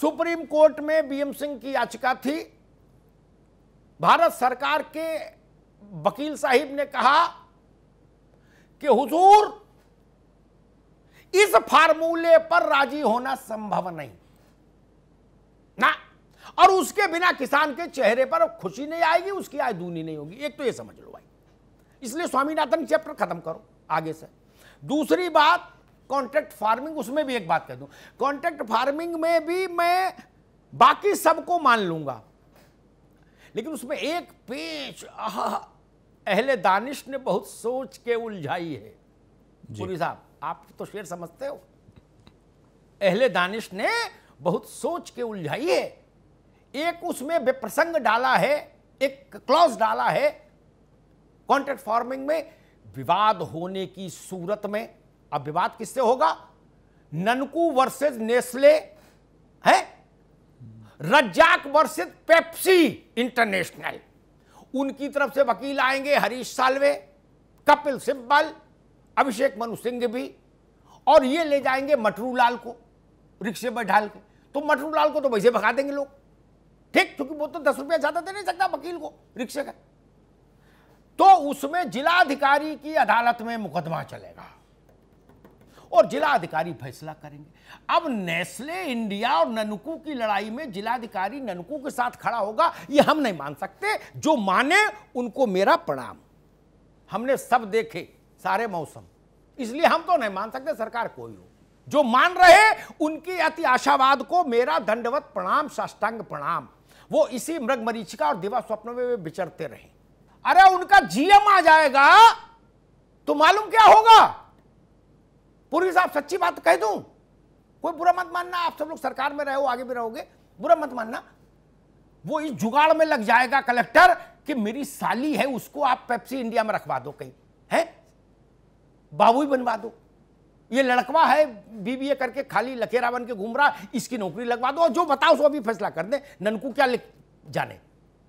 supreme Court में BM Singh की याचिका थी भारत सरकार के वकील साहिब ने कहा कि हुजूर इस फार्मूले पर राजी होना संभव नहीं ना और उसके बिना किसान के चेहरे पर खुशी नहीं आएगी उसकी आय दूनी नहीं होगी एक तो ये समझ लो भाई इसलिए स्वामीनाथन चैप्टर खत्म करो आगे से दूसरी बात कॉन्ट्रैक्ट फार्मिंग उसमें भी एक बात कह दूं कॉन्ट्रैक्ट फार्मिंग में भी मैं बाकी सबको मान लूंगा लेकिन उसमें एक पेच अहले दानिश ने बहुत सोच के उलझाई है पूरी साहब आप तो शेर समझते हो अहले दानिश ने बहुत सोच के उलझाई है एक उसमें बेप्रसंग डाला है एक क्लॉज डाला है कॉन्ट्रैक्ट फार्मिंग में विवाद होने की सूरत में अब विवाद किससे होगा ननकू वर्सेस नेस्ले है रज्जाक वर्सेस पेप्सी इंटरनेशनल उनकी तरफ से वकील आएंगे हरीश सालवे कपिल सिब्बल अभिषेक मनु सिंह भी और ये ले जाएंगे मटरू लाल को रिक्शे पर ढाल के तो मटरू लाल को तो वैसे भगा देंगे लोग ठीक क्योंकि वो तो दस रुपया ज्यादा दे नहीं सकता वकील को रिक्शे का तो उसमें जिलाधिकारी की अदालत में मुकदमा चलेगा और जिलाधिकारी फैसला करेंगे अब नेस्ले इंडिया और ननकू की लड़ाई में जिलाधिकारी ननकू के साथ खड़ा होगा यह हम नहीं मान सकते जो माने उनको मेरा प्रणाम हमने सब देखे सारे मौसम इसलिए हम तो नहीं मान सकते सरकार कोई हो जो मान रहे उनकी अति आशावाद को मेरा दंडवत प्रणाम साष्टांग प्रणाम वो इसी मृग मरीचिका और दिवा स्वप्न में विचरते रहे अरे उनका जीएम आ जाएगा तो मालूम क्या होगा पूर्वी साहब सच्ची बात कह दू कोई बुरा मत मानना आप सब लोग सरकार में रहो आगे भी रहोगे बुरा मत मानना वो इस जुगाड़ में लग जाएगा कलेक्टर कि मेरी साली है उसको आप पेप्सी इंडिया में रखवा दो कहीं है बाबू ही बनवा दो ये लड़कवा है बीबीए करके खाली लकेरा बन के घूम रहा इसकी नौकरी लगवा दो और जो बताओ उसको अभी फैसला कर दे ननकू क्या लिख जाने